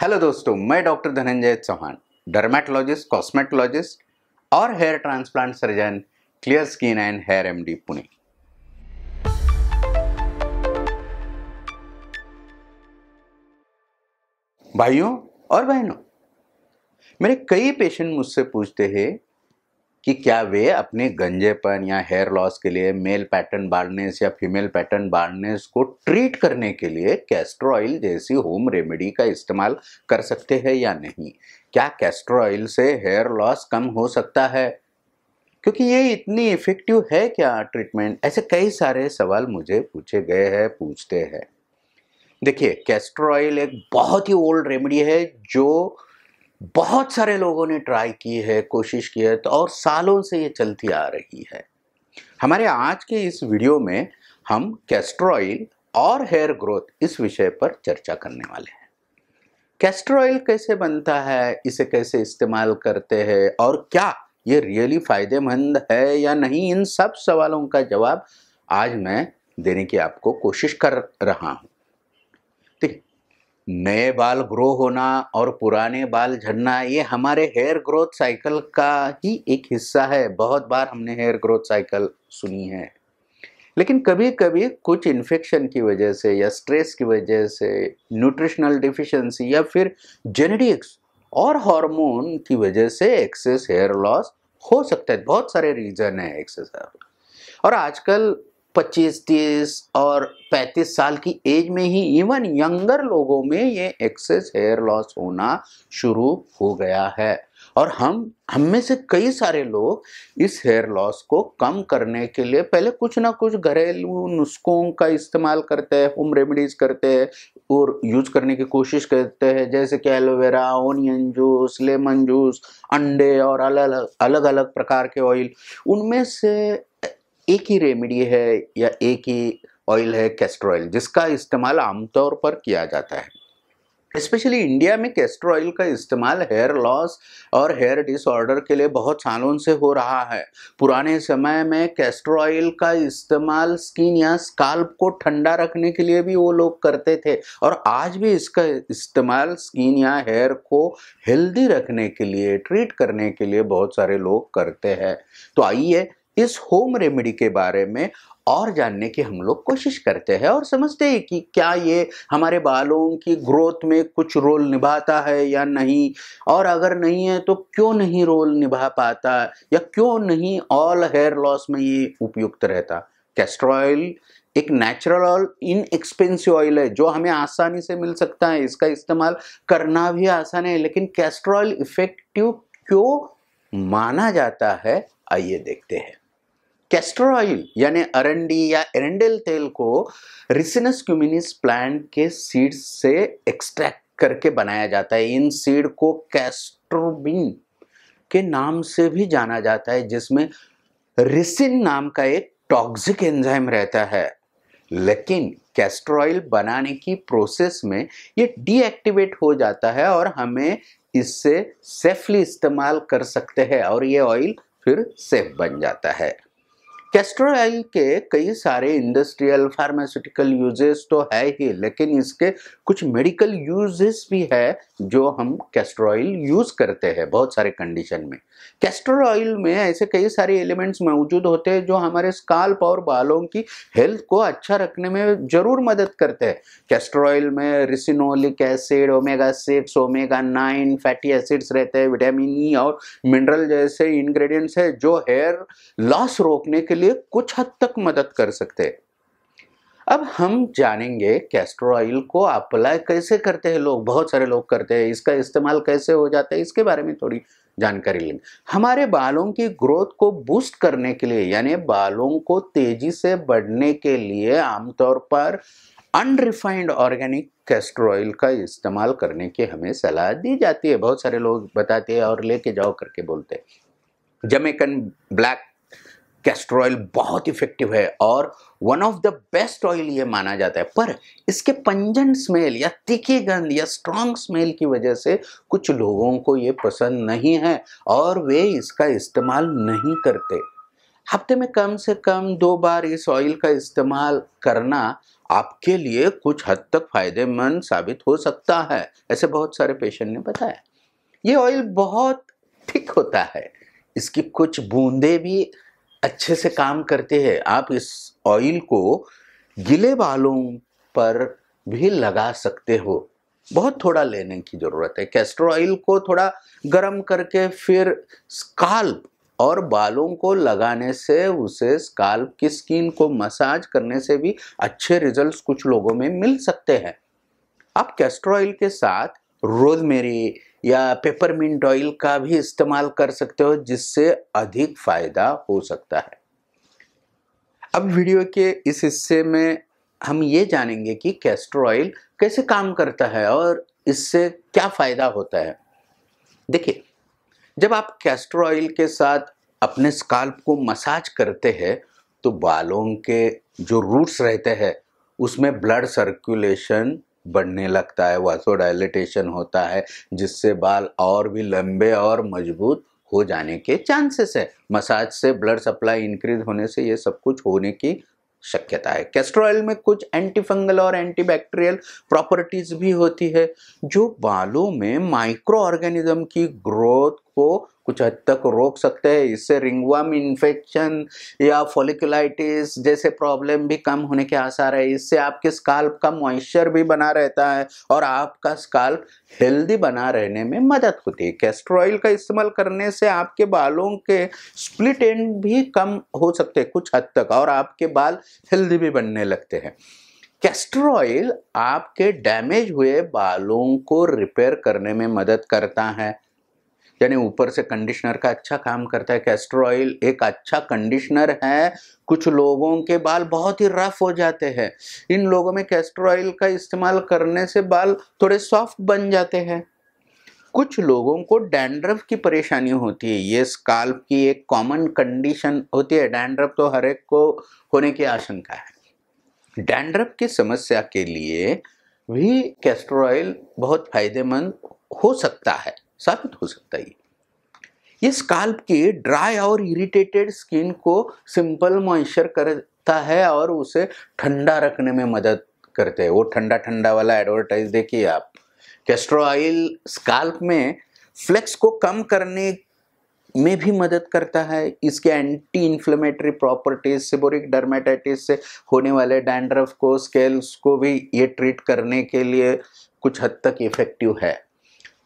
hello दोस्तों मैं doctor Dhananjay Chauhan dermatologist cosmetologist और hair transplant surgeon clear skin and hair MD Pune भाइयों और बहनों मेरे कई पेशेंट मुझसे पूछते हैं कि क्या वे अपने गंजेपन या हेयर लॉस के लिए मेल पैटर्न बाल्डनेस या फीमेल पैटर्न बाल्डनेस को ट्रीट करने के लिए कैस्ट्रो ऑयल जैसी होम रेमेडी का इस्तेमाल कर सकते हैं या नहीं क्या कैस्ट्रो ऑयल से हेयर लॉस कम हो सकता है क्योंकि ये इतनी इफ़ेक्टिव है क्या ट्रीटमेंट ऐसे कई सारे सवाल मुझे पूछे गए हैं पूछते हैं देखिए कैस्ट्रो ऑयल एक बहुत ही ओल्ड रेमेडी है जो बहुत सारे लोगों ने ट्राई की है कोशिश की है तो और सालों से ये चलती आ रही है हमारे आज के इस वीडियो में हम कैस्टर ऑयल और हेयर ग्रोथ इस विषय पर चर्चा करने वाले हैं कैस्टर ऑयल कैसे बनता है इसे कैसे इस्तेमाल करते हैं और क्या ये रियली फ़ायदेमंद है या नहीं इन सब सवालों का जवाब आज मैं देने की आपको कोशिश कर रहा हूँ नए बाल ग्रो होना और पुराने बाल झड़ना ये हमारे हेयर ग्रोथ साइकिल का ही एक हिस्सा है बहुत बार हमने हेयर ग्रोथ साइकिल सुनी है लेकिन कभी कभी कुछ इन्फेक्शन की वजह से या स्ट्रेस की वजह से न्यूट्रिशनल डिफिशेंसी या फिर जेनेटिक्स और हार्मोन की वजह से एक्सेस हेयर लॉस हो सकता है बहुत सारे रीज़न है एक्सेस और आजकल पच्चीस तीस और पैंतीस साल की एज में ही इवन यंगर लोगों में ये एक्सेस हेयर लॉस होना शुरू हो गया है और हम हम में से कई सारे लोग इस हेयर लॉस को कम करने के लिए पहले कुछ ना कुछ घरेलू नुस्खों का इस्तेमाल करते हैं होम रेमेडीज करते हैं और यूज करने की कोशिश करते हैं जैसे कि aloe vera onion juice lemon juice अंडे और अलग अलग अलग अलग प्रकार के ऑयल उनमें से एक ही रेमेडी है या एक ही ऑयल है कैस्टर ऑयल जिसका इस्तेमाल आमतौर पर किया जाता है स्पेशली इंडिया में कैस्टर ऑयल का इस्तेमाल हेयर लॉस और हेयर डिसऑर्डर के लिए बहुत सालों से हो रहा है पुराने समय में कैस्टर ऑयल का इस्तेमाल स्किन या स्काल्प को ठंडा रखने के लिए भी वो लोग करते थे और आज भी इसका इस्तेमाल स्किन या हेयर को हेल्दी रखने के लिए ट्रीट करने के लिए बहुत सारे लोग करते हैं तो आइए इस होम रेमेडी के बारे में और जानने की हम लोग कोशिश करते हैं और समझते हैं कि क्या ये हमारे बालों की ग्रोथ में कुछ रोल निभाता है या नहीं और अगर नहीं है तो क्यों नहीं रोल निभा पाता या क्यों नहीं ऑल हेयर लॉस में ये उपयुक्त रहता कैस्टर ऑयल एक नेचुरल और इनएक्सपेंसिव ऑयल है जो हमें आसानी से मिल सकता है इसका इस्तेमाल करना भी आसान है लेकिन कैस्टर ऑयल इफेक्टिव क्यों माना जाता है आइए देखते हैं कैस्टर ऑयल यानी अरंडी या एरेंडेल तेल को रिसिनस क्यूमिनिस प्लांट के सीड से एक्सट्रैक्ट करके बनाया जाता है इन सीड को कैस्ट्रोबिन के नाम से भी जाना जाता है जिसमें रिसिन नाम का एक टॉक्सिक एंजाइम रहता है लेकिन कैस्टर ऑयल बनाने की प्रोसेस में ये डीएक्टिवेट हो जाता है और हमें इससे सेफली इस्तेमाल कर सकते हैं और ये ऑयल फिर सेफ बन जाता है कैस्टर ऑयल के कई सारे इंडस्ट्रियल फार्मास्यूटिकल यूजेस तो है ही लेकिन इसके कुछ मेडिकल यूजेस भी है जो हम कैस्टर ऑयल यूज़ करते हैं बहुत सारे कंडीशन में कैस्टर ऑयल में ऐसे कई सारे एलिमेंट्स मौजूद होते हैं जो हमारे स्काल्प और बालों की हेल्थ को अच्छा रखने में ज़रूर मदद करते हैं कैस्टर ऑयल में ricinoleic acid omega six omega nine fatty acids रहते हैं विटामिन ई e और मिनरल जैसे इन्ग्रीडियंट्स है जो हेयर लॉस रोकने के लिए कुछ हद तक मदद कर सकते हैं अब हम जानेंगे कैस्टर ऑयल को अप्लाई कैसे करते हैं लोग बहुत सारे लोग करते हैं इसका इस्तेमाल कैसे हो जाता है इसके बारे में थोड़ी जानकारी लेंगे हमारे बालों की ग्रोथ को बूस्ट करने के लिए यानी बालों को तेजी से बढ़ने के लिए आमतौर पर अनरिफाइंड ऑर्गेनिक कैस्टर ऑयल का इस्तेमाल करने की हमें सलाह दी जाती है बहुत सारे लोग बताते हैं और लेके जाओ करके बोलते हैं जमेकन ब्लैक कैस्टर ऑयल बहुत इफेक्टिव है और one of the best oil ये माना जाता है पर इसके पंजन स्मेल या तीखी गंध या स्ट्रॉन्ग स्मेल की वजह से कुछ लोगों को ये पसंद नहीं है और वे इसका इस्तेमाल नहीं करते हफ्ते में कम से कम दो बार इस ऑयल का इस्तेमाल करना आपके लिए कुछ हद तक फायदेमंद साबित हो सकता है ऐसे बहुत सारे पेशेंट ने बताया ये ऑयल बहुत थिक होता है इसकी कुछ बूंदे भी अच्छे से काम करते हैं आप इस ऑयल को गिले बालों पर भी लगा सकते हो बहुत थोड़ा लेने की ज़रूरत है कैस्टर ऑयल को थोड़ा गर्म करके फिर स्काल्प और बालों को लगाने से उसे स्काल्प की स्किन को मसाज करने से भी अच्छे रिजल्ट्स कुछ लोगों में मिल सकते हैं आप कैस्टर ऑयल के साथ रोजमेरी या पेपरमिंट ऑयल का भी इस्तेमाल कर सकते हो जिससे अधिक फायदा हो सकता है अब वीडियो के इस हिस्से में हम ये जानेंगे कि कैस्टर ऑयल कैसे काम करता है और इससे क्या फ़ायदा होता है देखिए जब आप कैस्टर ऑयल के साथ अपने स्काल्प को मसाज करते हैं तो बालों के जो रूट्स रहते हैं उसमें ब्लड सर्कुलेशन बढ़ने लगता है वासोडाइलेटेशन होता है जिससे बाल और भी लंबे और मजबूत हो जाने के चांसेस है मसाज से ब्लड सप्लाई इंक्रीज होने से ये सब कुछ होने की शक्यता है कैस्टर ऑयल में कुछ एंटीफंगल और एंटीबैक्टीरियल प्रॉपर्टीज भी होती है जो बालों में माइक्रो ऑर्गेनिज्म की ग्रोथ को कुछ हद तक रोक सकते हैं इससे रिंगवाम इन्फेक्शन या फोलिकुलाइटिस जैसे प्रॉब्लम भी कम होने के आसार है इससे आपके स्काल्प का मॉइस्चर भी बना रहता है और आपका स्काल्प हेल्दी बना रहने में मदद होती है कैस्टर ऑयल का इस्तेमाल करने से आपके बालों के स्प्लिट एंड भी कम हो सकते हैं कुछ हद तक और आपके बाल हेल्दी भी बनने लगते हैं कैस्टर ऑयल आपके डैमेज हुए बालों को रिपेयर करने में मदद करता है यानी ऊपर से कंडीशनर का अच्छा काम करता है कैस्टर ऑयल एक अच्छा कंडीशनर है कुछ लोगों के बाल बहुत ही रफ हो जाते हैं इन लोगों में कैस्टर ऑयल का इस्तेमाल करने से बाल थोड़े सॉफ्ट बन जाते हैं कुछ लोगों को डैंड्रफ की परेशानी होती है ये स्काल्प की एक कॉमन कंडीशन होती है डैंड्रफ तो हर एक को होने की आशंका है डैंड्रफ की समस्या के लिए भी कैस्टर ऑयल बहुत फायदेमंद हो सकता है साबित हो सकता है ये स्काल्प की ड्राई और इरिटेटेड स्किन को सिंपल मॉइस्चर करता है और उसे ठंडा रखने में मदद करते हैं वो ठंडा ठंडा वाला एडवर्टाइज देखिए आप कैस्ट्रो ऑयल स्काल्प में फ्लेक्स को कम करने में भी मदद करता है इसके anti inflammatory properties seborrheic dermatitis से होने वाले डैंड्रफ को स्केल्स को भी ये ट्रीट करने के लिए कुछ हद तक इफेक्टिव है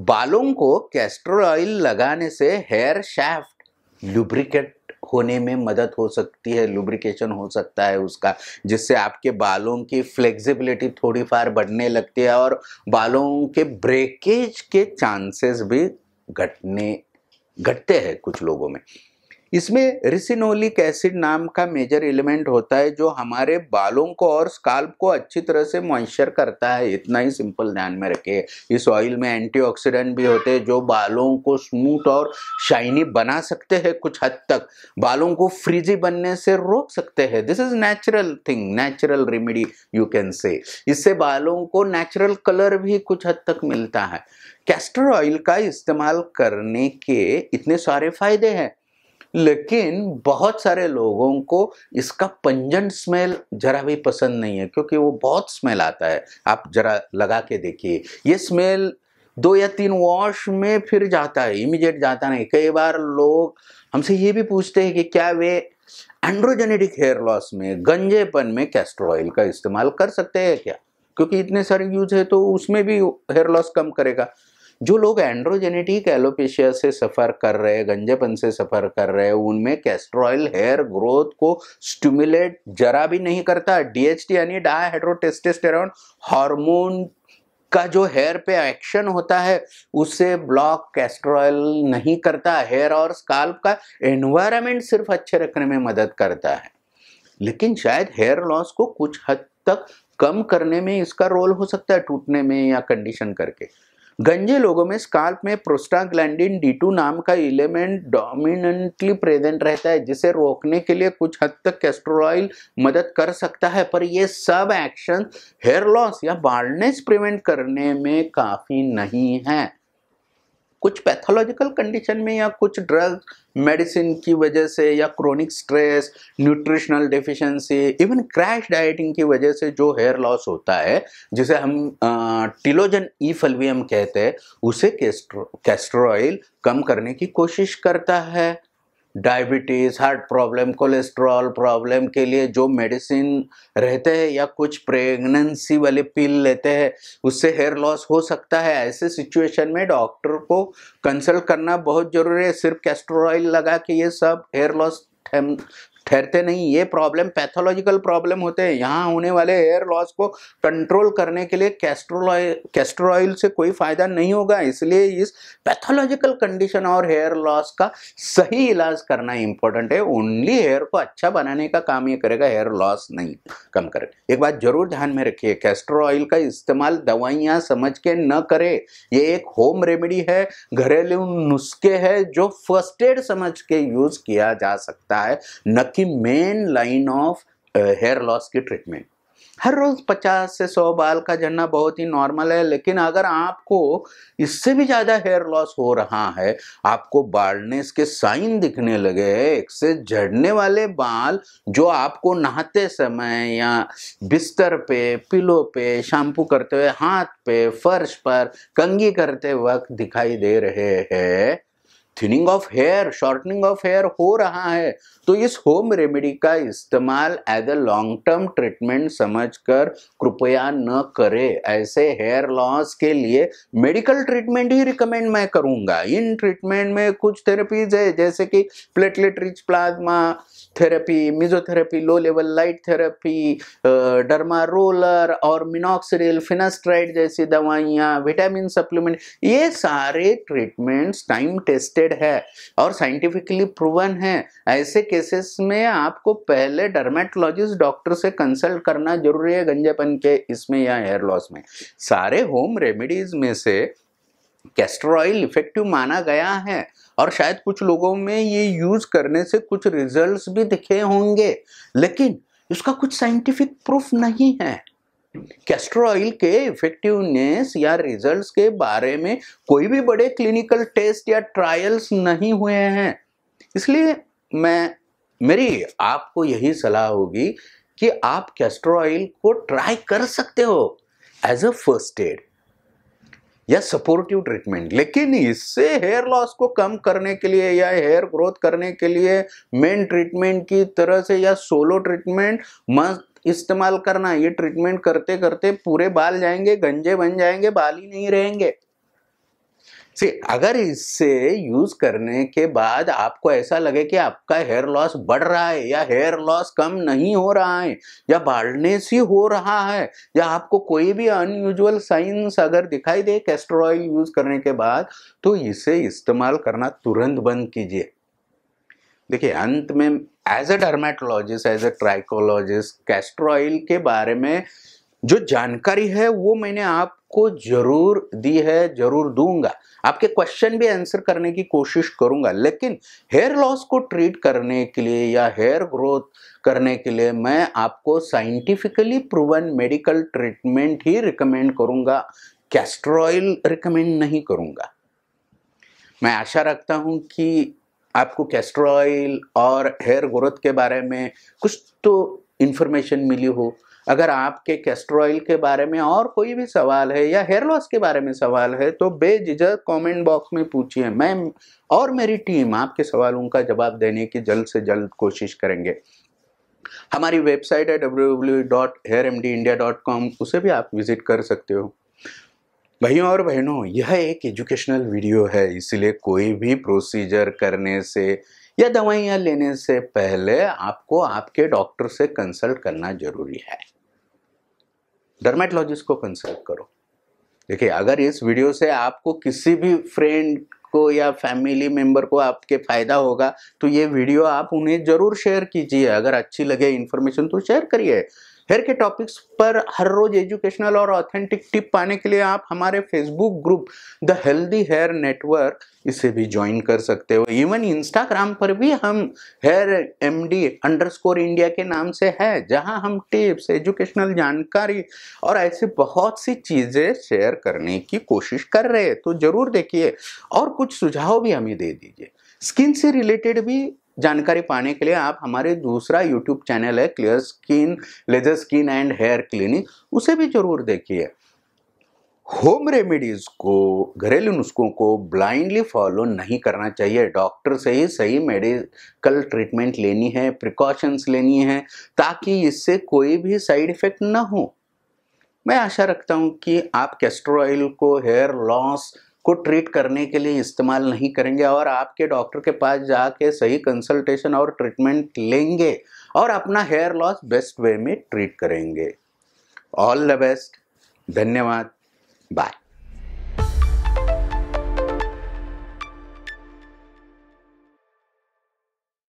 बालों को कैस्ट्रोल ऑयल लगाने से हेयर शाफ्ट लुब्रिकेट होने में मदद हो सकती है लुब्रिकेशन हो सकता है उसका जिससे आपके बालों की फ्लेक्सिबिलिटी थोड़ी फार बढ़ने लगती है और बालों के ब्रेकेज के चांसेस भी घटने घटते हैं कुछ लोगों में इसमें रिसिनोलिक एसिड नाम का मेजर एलिमेंट होता है जो हमारे बालों को और स्काल्प को अच्छी तरह से मॉइस्चर करता है इतना ही सिंपल ध्यान में रखिए इस ऑयल में एंटीऑक्सीडेंट भी होते हैं जो बालों को स्मूथ और शाइनी बना सकते हैं कुछ हद तक बालों को फ्रिजी बनने से रोक सकते हैं this is natural thing natural remedy you can say इससे बालों को नेचुरल कलर भी कुछ हद तक मिलता है कैस्टर ऑयल का इस्तेमाल करने के इतने सारे फायदे हैं लेकिन बहुत सारे लोगों को इसका पंजन स्मेल जरा भी पसंद नहीं है क्योंकि वो बहुत स्मेल आता है आप जरा लगा के देखिए ये स्मेल दो या तीन वॉश में फिर जाता है इमीडिएट जाता नहीं कई बार लोग हमसे ये भी पूछते हैं कि क्या वे एंड्रोजेनेटिक हेयर लॉस में गंजेपन में कैस्टर ऑयल का इस्तेमाल कर सकते हैं क्या क्योंकि इतने सारे यूज है तो उसमें भी हेयर लॉस कम करेगा जो लोग एंड्रोजेनेटिक एलोपेशिया से सफ़र कर रहे हैं गंजेपन से सफ़र कर रहे हैं उनमें कैस्ट्रॉयल हेयर ग्रोथ को स्टिमुलेट जरा भी नहीं करता डीएचटी यानी डायहाइड्रोटेस्टेस्टेरॉन हार्मोन का जो हेयर पे एक्शन होता है उससे ब्लॉक कैस्ट्रॉयल नहीं करता हेयर और स्काल्प का एनवायरमेंट सिर्फ अच्छे रखने में मदद करता है लेकिन शायद हेयर लॉस को कुछ हद तक कम करने में इसका रोल हो सकता है टूटने में या कंडीशन करके गंजे लोगों में स्काल्प में प्रोस्टाग्लैंडिन डी टू नाम का एलिमेंट डोमिनेंटली प्रेजेंट रहता है जिसे रोकने के लिए कुछ हद तक कैस्ट्रोल मदद कर सकता है पर यह सब एक्शन हेयर लॉस या बाल्डनेस प्रिवेंट करने में काफ़ी नहीं है कुछ पैथोलॉजिकल कंडीशन में या कुछ ड्रग मेडिसिन की वजह से या chronic stress nutritional deficiency even crash dieting की वजह से जो हेयर लॉस होता है जिसे हम टिलोजन ई फलवियम कहते हैं उसे कैस्ट्रो कैस्ट्रॉयल कम करने की कोशिश करता है diabetes heart problem cholesterol problem के लिए जो मेडिसिन रहते हैं या कुछ प्रेगनेंसी वाले पिल लेते हैं उससे हेयर लॉस हो सकता है ऐसे सिचुएशन में डॉक्टर को कंसल्ट करना बहुत ज़रूरी है सिर्फ कैस्ट्रॉयल लगा के ये सब हेयर लॉस ठहरते नहीं ये प्रॉब्लम पैथोलॉजिकल प्रॉब्लम होते हैं यहाँ होने वाले हेयर लॉस को कंट्रोल करने के लिए कैस्ट्रोलॉय कैस्ट्रोइल से कोई फ़ायदा नहीं होगा इसलिए इस पैथोलॉजिकल कंडीशन और हेयर लॉस का सही इलाज करना इंपॉर्टेंट है ओनली हेयर को अच्छा बनाने का काम ये करेगा हेयर लॉस नहीं कम करेगा एक बात जरूर ध्यान में रखिए कैस्ट्रोइल का इस्तेमाल दवाइयाँ समझ के न करे ये एक होम रेमेडी है घरेलू नुस्खे है जो फर्स्ट एड समझ के यूज़ किया जा सकता है न Uh, की main line of hair loss की ट्रीटमेंट हर रोज 50 से 100 बाल का झड़ना बहुत ही नॉर्मल है लेकिन अगर आपको इससे भी ज़्यादा हेयर लॉस हो रहा है आपको बार्डनेस के साइन दिखने लगे हैं से झड़ने वाले बाल जो आपको नहाते समय या बिस्तर पे पिलो पे शैम्पू करते हुए हाथ पे फर्श पर कंगी करते वक्त दिखाई दे रहे हैं thinning of hair shortening of hair हो रहा है तो इस होम रेमेडी का इस्तेमाल as a long term treatment समझकर कृपया न करें ऐसे हेयर लॉस के लिए मेडिकल ट्रीटमेंट ही रिकमेंड मैं करूंगा इन ट्रीटमेंट में कुछ थेरेपीज है जैसे कि platelet rich plasma therapy mesotherapy low level light therapy derma roller और मिनॉक्सरिल फिनास्ट्राइड जैसी दवाइयाँ विटामिन सप्लीमेंट ये सारे ट्रीटमेंट्स टाइम टेस्टेड रिलेटेड है और साइंटिफिकली प्रूवन है ऐसे केसेस में आपको पहले डर्मेटोलॉजिस्ट डॉक्टर से कंसल्ट करना जरूरी है गंजेपन के इसमें या हेयर लॉस में सारे होम रेमेडीज में से कैस्टर ऑयल इफेक्टिव माना गया है और शायद कुछ लोगों में ये यूज करने से कुछ रिजल्ट्स भी दिखे होंगे लेकिन उसका कुछ साइंटिफिक प्रूफ नहीं है कैस्टर ऑयल के इफेक्टिवनेस या रिजल्ट्स के बारे में कोई भी बड़े क्लिनिकल टेस्ट या ट्रायल्स नहीं हुए हैं इसलिए मैं मेरी आपको यही सलाह होगी कि आप कैस्टर ऑयल को ट्राई कर सकते हो एज अ फर्स्ट एड या सपोर्टिव ट्रीटमेंट लेकिन इससे हेयर लॉस को कम करने के लिए या हेयर ग्रोथ करने के लिए मेन ट्रीटमेंट की तरह से या सोलो ट्रीटमेंट मस्त इस्तेमाल करना ये ट्रीटमेंट करते करते पूरे बाल जाएंगे गंजे बन जाएंगे बाल ही नहीं रहेंगे सी अगर इससे यूज करने के बाद आपको ऐसा लगे कि आपका हेयर लॉस बढ़ रहा है या हेयर लॉस कम नहीं हो रहा है या बाढ़ने ही हो रहा है या आपको कोई भी अनयूजुअल साइंस अगर दिखाई दे कैस्ट्रॉयल यूज करने के बाद तो इसे इस्तेमाल करना तुरंत बंद कीजिए देखिए अंत में as a dermatologist as a trichologist castor oil के बारे में जो जानकारी है वो मैंने आपको जरूर दी है जरूर दूंगा आपके क्वेश्चन भी आंसर करने की कोशिश करूंगा लेकिन हेयर लॉस को ट्रीट करने के लिए या हेयर ग्रोथ करने के लिए मैं आपको साइंटिफिकली प्रूवन मेडिकल ट्रीटमेंट ही रिकमेंड करूंगा कैस्ट्रॉइल रिकमेंड नहीं करूंगा मैं आशा रखता हूं कि आपको कैस्टर ऑयल और हेयर ग्रोथ के बारे में कुछ तो इन्फॉर्मेशन मिली हो अगर आपके कैस्टर ऑयल के बारे में और कोई भी सवाल है या हेयर लॉस के बारे में सवाल है तो बेझिझक कमेंट बॉक्स में पूछिए मैम और मेरी टीम आपके सवालों का जवाब देने की जल्द से जल्द कोशिश करेंगे हमारी वेबसाइट है डब्ल्यू उसे भी आप विजिट कर सकते हो भाइयों और बहनों यह एक एजुकेशनल वीडियो है इसलिए कोई भी प्रोसीजर करने से या दवाइयाँ लेने से पहले आपको आपके डॉक्टर से कंसल्ट करना जरूरी है डर्मेटोलॉजिस्ट को कंसल्ट करो देखिए अगर इस वीडियो से आपको किसी भी फ्रेंड को या फैमिली मेंबर को आपके फ़ायदा होगा तो ये वीडियो आप उन्हें ज़रूर शेयर कीजिए अगर अच्छी लगे इन्फॉर्मेशन तो शेयर करिए हेयर के टॉपिक्स पर हर रोज एजुकेशनल और ऑथेंटिक टिप पाने के लिए आप हमारे Facebook group the healthy hair network इसे भी ज्वाइन कर सकते हो इवन इंस्टाग्राम पर भी हम hair M D underscore India के नाम से है जहां हम टिप्स एजुकेशनल जानकारी और ऐसे बहुत सी चीज़ें शेयर करने की कोशिश कर रहे हैं तो ज़रूर देखिए और कुछ सुझाव भी हमें दे दीजिए स्किन से रिलेटेड भी जानकारी पाने के लिए आप हमारे दूसरा यूट्यूब चैनल है clear skin laser skin and hair clinic उसे भी जरूर देखिए होम रेमेडीज़ को घरेलू नुस्खों को ब्लाइंडली फॉलो नहीं करना चाहिए डॉक्टर से ही सही मेडिकल ट्रीटमेंट लेनी है प्रिकॉशंस लेनी है ताकि इससे कोई भी साइड इफ़ेक्ट ना हो मैं आशा रखता हूँ कि आप कैस्ट्रोइल को हेयर लॉस को ट्रीट करने के लिए इस्तेमाल नहीं करेंगे और आपके डॉक्टर के पास जाके सही कंसल्टेशन और ट्रीटमेंट लेंगे और अपना हेयर लॉस बेस्ट वे में ट्रीट करेंगे ऑल द बेस्ट धन्यवाद बाय